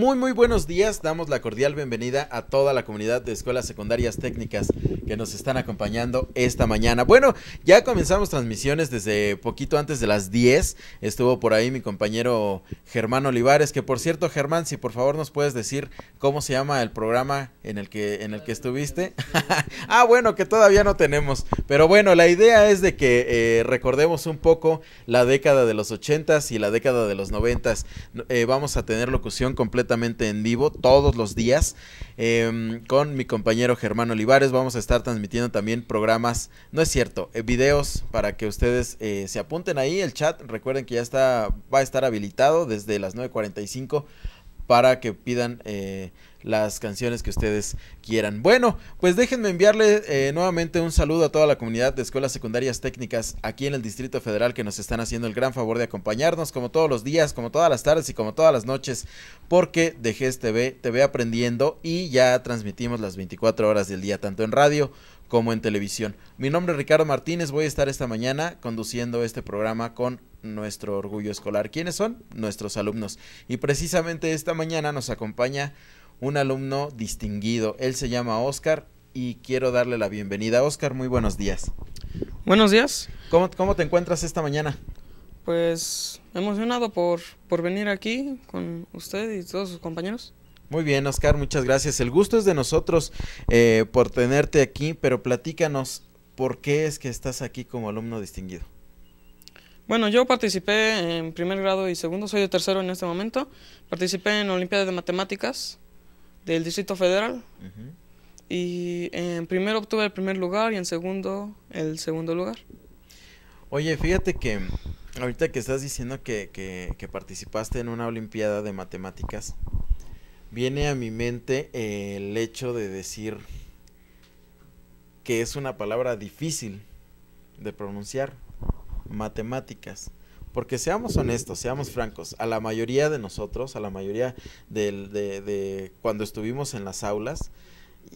Muy, muy buenos días. Damos la cordial bienvenida a toda la comunidad de escuelas secundarias técnicas que nos están acompañando esta mañana. Bueno, ya comenzamos transmisiones desde poquito antes de las 10. Estuvo por ahí mi compañero Germán Olivares, que por cierto, Germán, si por favor nos puedes decir cómo se llama el programa en el que, en el que estuviste. ah, bueno, que todavía no tenemos. Pero bueno, la idea es de que eh, recordemos un poco la década de los 80s y la década de los 90 eh, vamos a tener locución completa en vivo todos los días. Em, con mi compañero Germán Olivares vamos a estar transmitiendo también programas, no es cierto, eh, videos para que ustedes eh, se apunten ahí. El chat, recuerden que ya está, va a estar habilitado desde las 9.45 para que pidan eh, las canciones que ustedes quieran. Bueno, pues déjenme enviarle eh, nuevamente un saludo a toda la comunidad de escuelas secundarias técnicas aquí en el Distrito Federal que nos están haciendo el gran favor de acompañarnos como todos los días, como todas las tardes y como todas las noches, porque de GSTV TV, TV Aprendiendo y ya transmitimos las 24 horas del día, tanto en radio como en televisión. Mi nombre es Ricardo Martínez, voy a estar esta mañana conduciendo este programa con nuestro orgullo escolar. ¿Quiénes son? Nuestros alumnos. Y precisamente esta mañana nos acompaña un alumno distinguido. Él se llama Oscar y quiero darle la bienvenida. Oscar, muy buenos días. Buenos días. ¿Cómo, te encuentras esta mañana? Pues emocionado por, por venir aquí con usted y todos sus compañeros. Muy bien, Oscar, muchas gracias. El gusto es de nosotros eh, por tenerte aquí, pero platícanos por qué es que estás aquí como alumno distinguido. Bueno, yo participé en primer grado y segundo, soy de tercero en este momento. Participé en Olimpiadas de Matemáticas del Distrito Federal. Y en eh, primero obtuve el primer lugar y en segundo el segundo lugar. Oye, fíjate que ahorita que estás diciendo que participaste en una Olimpiada de Matemáticas, viene a mi mente el hecho de decir que es una palabra difícil de pronunciar, matemáticas. Porque seamos honestos, seamos francos, a la mayoría de nosotros, a la mayoría de, cuando estuvimos en las aulas,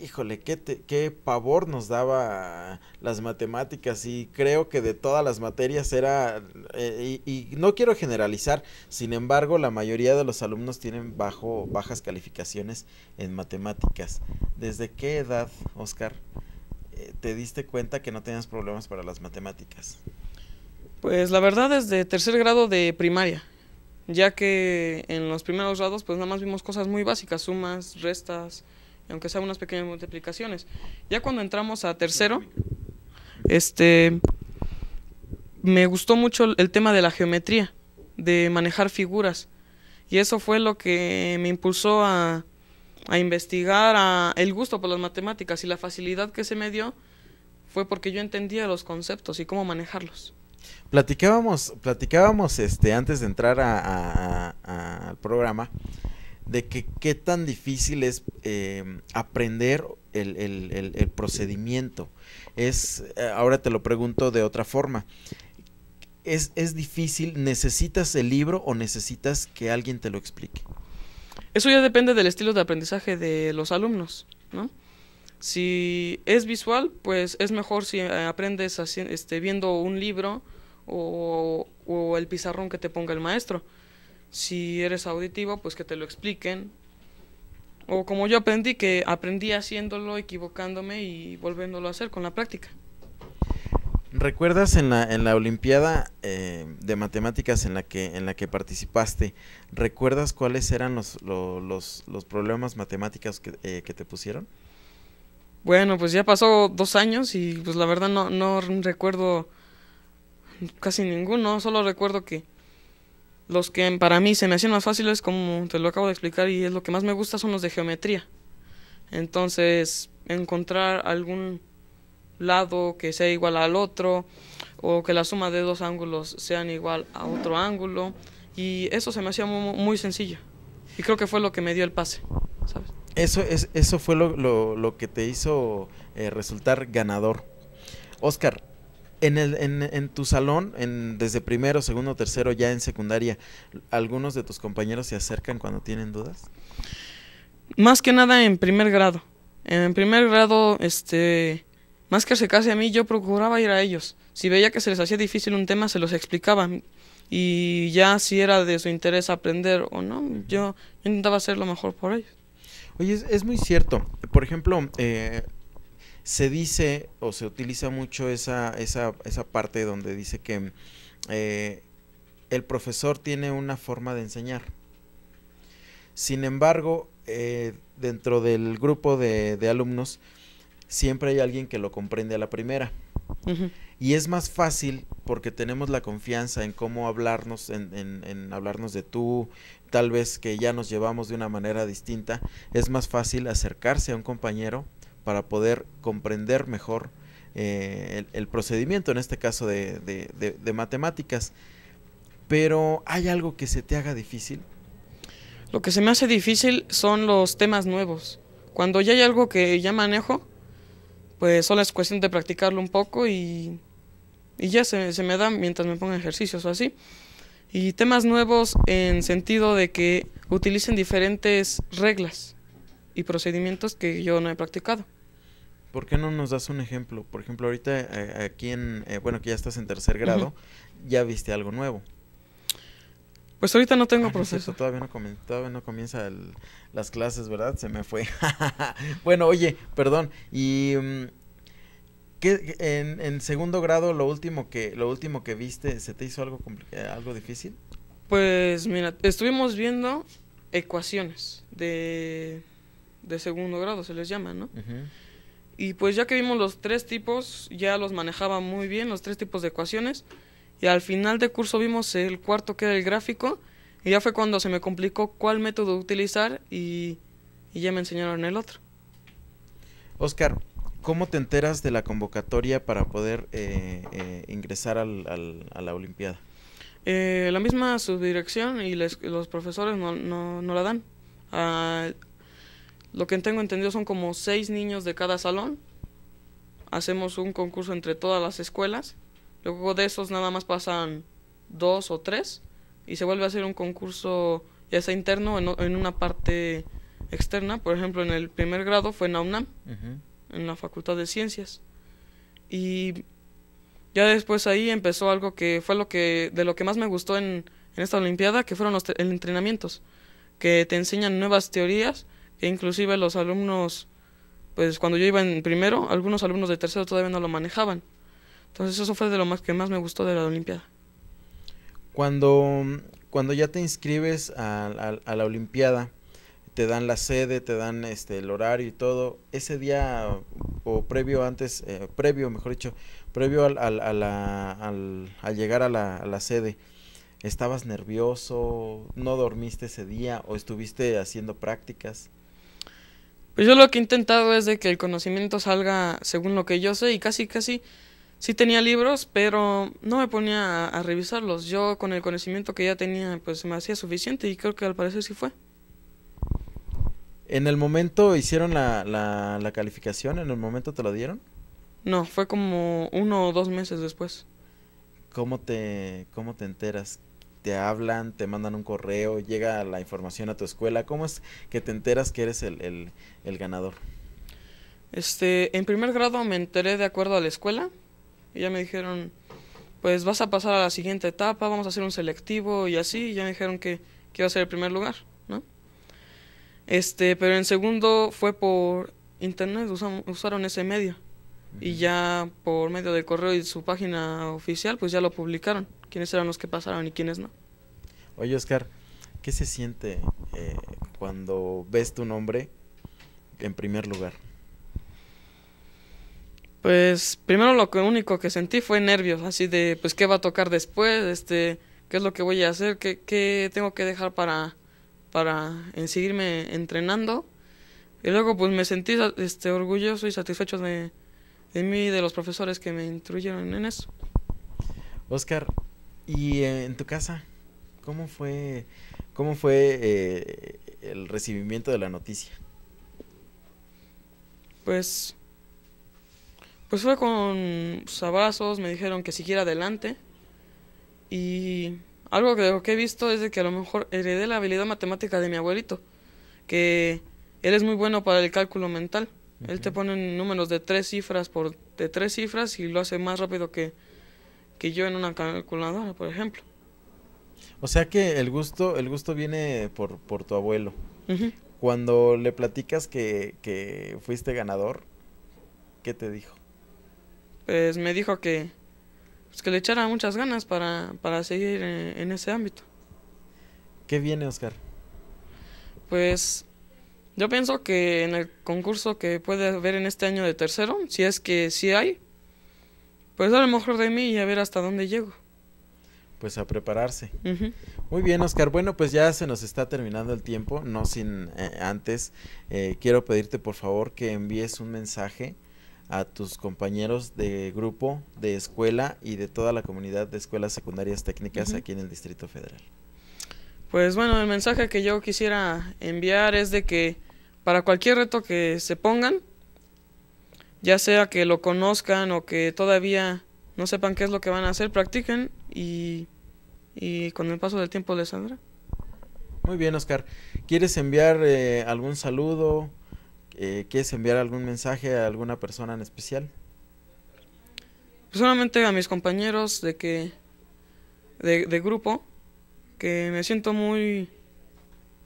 híjole, qué, qué pavor nos daba las matemáticas y creo que de todas las materias era, eh, y, no quiero generalizar, sin embargo, la mayoría de los alumnos tienen bajo, bajas calificaciones en matemáticas. ¿Desde qué edad, Oscar, eh, te diste cuenta que no tenías problemas para las matemáticas? Pues la verdad es de tercer grado de primaria, ya que en los primeros grados pues nada más vimos cosas muy básicas, sumas, restas, aunque sea unas pequeñas multiplicaciones. Ya cuando entramos a tercero, este, me gustó mucho el tema de la geometría, de manejar figuras, y eso fue lo que me impulsó a, a investigar el gusto por las matemáticas y la facilidad que se me dio fue porque yo entendía los conceptos y cómo manejarlos. Platicábamos, platicábamos este, antes de entrar a, al programa de que qué tan difícil es eh, aprender el, el, procedimiento. Es, eh, ahora te lo pregunto de otra forma. ¿Es, ¿Es difícil? ¿Necesitas el libro o necesitas que alguien te lo explique? Eso ya depende del estilo de aprendizaje de los alumnos, ¿no? Si es visual, pues es mejor si eh, aprendes este, viendo un libro o, el pizarrón que te ponga el maestro. Si eres auditivo, pues que te lo expliquen. O como yo aprendí, que aprendí haciéndolo, equivocándome y volviéndolo a hacer con la práctica. ¿Recuerdas en la, en la Olimpiada eh, de Matemáticas en la, que, en la que participaste, ¿recuerdas cuáles eran los, los, los, problemas matemáticos que, eh, que, te pusieron? Bueno, pues ya pasó dos años y pues la verdad no, no recuerdo casi ninguno, solo recuerdo que los que para mí se me hacían más fáciles, como te lo acabo de explicar, y es lo que más me gusta, son los de geometría. Entonces, encontrar algún lado que sea igual al otro, o que la suma de dos ángulos sean igual a otro ángulo, y eso se me hacía muy, sencillo. Y creo que fue lo que me dio el pase, Eso, es, eso fue lo, lo que te hizo eh, resultar ganador. Oscar, en, tu salón, en, desde primero, segundo, tercero, ya en secundaria, ¿algunos de tus compañeros se acercan cuando tienen dudas? Más que nada en primer grado. En primer grado, este, más que acercarse a mí, yo procuraba ir a ellos. Si veía que se les hacía difícil un tema, se los explicaba. Y ya si era de su interés aprender o no, yo, intentaba hacer lo mejor por ellos. Oye, es, muy cierto. Por ejemplo, eh, se dice o se utiliza mucho esa, esa, esa parte donde dice que eh, el profesor tiene una forma de enseñar. Sin embargo, eh, dentro del grupo de, alumnos, siempre hay alguien que lo comprende a la primera. Y es más fácil porque tenemos la confianza en cómo hablarnos, en, en, hablarnos de tú, tal vez que ya nos llevamos de una manera distinta. Es más fácil acercarse a un compañero para poder comprender mejor eh, el, procedimiento, en este caso de, matemáticas. Pero ¿hay algo que se te haga difícil? Lo que se me hace difícil son los temas nuevos. Cuando ya hay algo que ya manejo, pues solo es cuestión de practicarlo un poco y, ya se, se me da mientras me pongo ejercicios o así. Y temas nuevos en sentido de que utilicen diferentes reglas procedimientos que yo no he practicado. ¿Por qué no nos das un ejemplo? Por ejemplo, ahorita eh, aquí en, eh, bueno, que ya estás en tercer grado, ya viste algo nuevo. Pues ahorita no tengo proceso. todavía, no comienza, no comienza las clases, ¿verdad? Se me fue. bueno, oye, perdón. Y mm, ¿qué, en, en, segundo grado, lo último que, lo último que viste, ¿se te hizo algo eh, algo difícil? Pues mira, estuvimos viendo ecuaciones de de segundo grado, se les llama, ¿no? Y pues ya que vimos los tres tipos, ya los manejaba muy bien, los tres tipos de ecuaciones. Y al final de curso vimos el cuarto que era el gráfico. Y ya fue cuando se me complicó cuál método utilizar y, ya me enseñaron el otro. Oscar, ¿cómo te enteras de la convocatoria para poder eh, eh, ingresar a la Olimpiada? Eh, la misma subdirección y los profesores no, la dan. Ah, lo que tengo entendido son como seis niños de cada salón. Hacemos un concurso entre todas las escuelas. Luego de esos nada más pasan dos o tres y se vuelve a hacer un concurso ya sea interno en, en una parte externa. Por ejemplo, en el primer grado fue en la UNAM, en la Facultad de Ciencias. Y ya después ahí empezó algo que fue lo que de lo que más me gustó en, esta Olimpiada, que fueron los entrenamientos, que te enseñan nuevas teorías e inclusive los alumnos, pues cuando yo iba en primero, algunos alumnos de tercero todavía no lo manejaban. Entonces eso fue de lo más que más me gustó de la Olimpiada. Cuando, cuando ya te inscribes a, la Olimpiada, te dan la sede, te dan este el horario y todo. Ese día o previo antes, eh, previo, mejor dicho, previo al, llegar a la, sede, ¿estabas nervioso? ¿No dormiste ese día o estuviste haciendo prácticas? Pues yo lo que he intentado es de que el conocimiento salga según lo que yo sé y casi, casi sí tenía libros, pero no me ponía a, revisarlos. Yo con el conocimiento que ya tenía, pues me hacía suficiente y creo que al parecer sí fue. ¿En el momento hicieron la, la, calificación? ¿En el momento te la dieron? No, fue como uno o dos meses después. ¿Cómo te, cómo te enteras? te hablan, te mandan un correo, llega la información a tu escuela? ¿Cómo es que te enteras que eres el, ganador? Este, en primer grado me enteré de acuerdo a la escuela y ya me dijeron, pues vas a pasar a la siguiente etapa, vamos a hacer un selectivo y así, y ya me dijeron que, iba a ser el primer lugar, ¿no? Este, pero en segundo fue por internet, usaron ese medio. Y ya por medio del correo y su página oficial, pues ya lo publicaron quiénes eran los que pasaron y quiénes no. Oye, Oscar, ¿qué se siente eh, cuando ves tu nombre en primer lugar? Pues primero lo único que sentí fue nervios, así de pues qué va a tocar después, este, qué es lo que voy a hacer, qué, tengo que dejar para, para seguirme entrenando. Y luego pues me sentí este, orgulloso y satisfecho de, de mí y de los profesores que me instruyeron en eso. Oscar, y eh, en tu casa, ¿cómo fue, cómo fue eh, el recibimiento de la noticia? Pues, pues fue con sabazos, me dijeron que siguiera adelante y algo que, he visto es de que a lo mejor heredé la habilidad matemática de mi abuelito, que él es muy bueno para el cálculo mental. Él te pone números de tres cifras por de tres cifras y lo hace más rápido que, que yo en una calculadora, por ejemplo. O sea que el gusto, el gusto viene por, tu abuelo. Cuando le platicas que, fuiste ganador, ¿qué te dijo? Pues me dijo que, pues, que le echara muchas ganas para, seguir en, eh, en, ese ámbito. ¿Qué viene, Oscar? Pues yo pienso que en el concurso que puede haber en este año de tercero, si es que sí hay, pues a lo mejor de mí y a ver hasta dónde llego. Pues a prepararse. Muy bien, Oscar. Bueno, pues ya se nos está terminando el tiempo. No sin eh, antes, eh, quiero pedirte por favor que envíes un mensaje a tus compañeros de grupo, de escuela y de toda la comunidad de escuelas secundarias técnicas aquí en el Distrito Federal. Pues bueno, el mensaje que yo quisiera enviar es de que para cualquier reto que se pongan, ya sea que lo conozcan o que todavía no sepan qué es lo que van a hacer, practiquen y, con el paso del tiempo les saldrá. Muy bien, Oscar. ¿Quieres enviar eh, algún saludo? Eh, ¿Quieres enviar algún mensaje a alguna persona en especial? solamente a mis compañeros de que de grupo, que me siento muy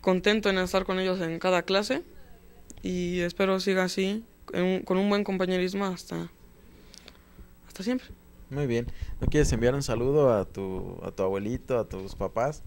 contento en estar con ellos en cada clase y espero siga así con un buen compañerismo hasta, hasta siempre. Muy bien. ¿No quieres enviar un saludo a tu, a tu abuelito, a tus papás?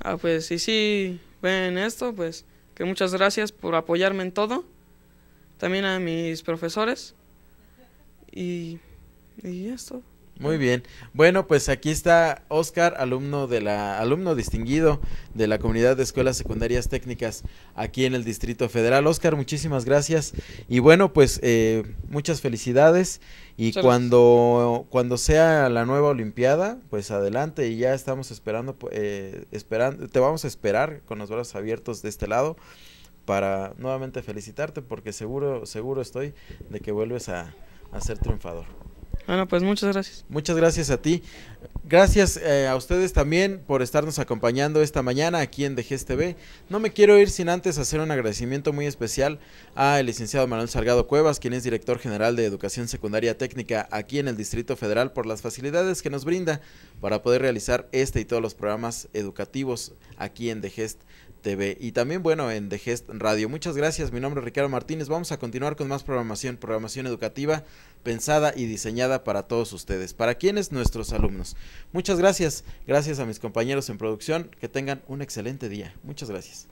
Ah, pues sí, sí, ven esto, pues que muchas gracias por apoyarme en todo. También a mis profesores. Y, y esto. Muy bien. Bueno, pues aquí está Oscar, alumno de la alumno distinguido de la comunidad de escuelas secundarias técnicas aquí en el Distrito Federal. Oscar, muchísimas gracias y bueno, pues eh, muchas felicidades y cuando cuando sea la nueva Olimpiada, pues adelante y ya estamos esperando eh, esperando te vamos a esperar con los brazos abiertos de este lado para nuevamente felicitarte porque seguro seguro estoy de que vuelves a ser triunfador. Bueno, pues muchas gracias. Muchas gracias a ti. Gracias eh, a ustedes también por estarnos acompañando esta mañana aquí en DGS No me quiero ir sin antes hacer un agradecimiento muy especial al licenciado Manuel Salgado Cuevas, quien es director general de Educación Secundaria Técnica aquí en el Distrito Federal, por las facilidades que nos brinda para poder realizar este y todos los programas educativos aquí en DGEST TV y también, bueno, en The Gest Radio. Muchas gracias, mi nombre es Ricardo Martínez. Vamos a continuar con más programación, programación educativa pensada y diseñada para todos ustedes. ¿Para quienes Nuestros alumnos. Muchas gracias, gracias a mis compañeros en producción. Que tengan un excelente día. Muchas gracias.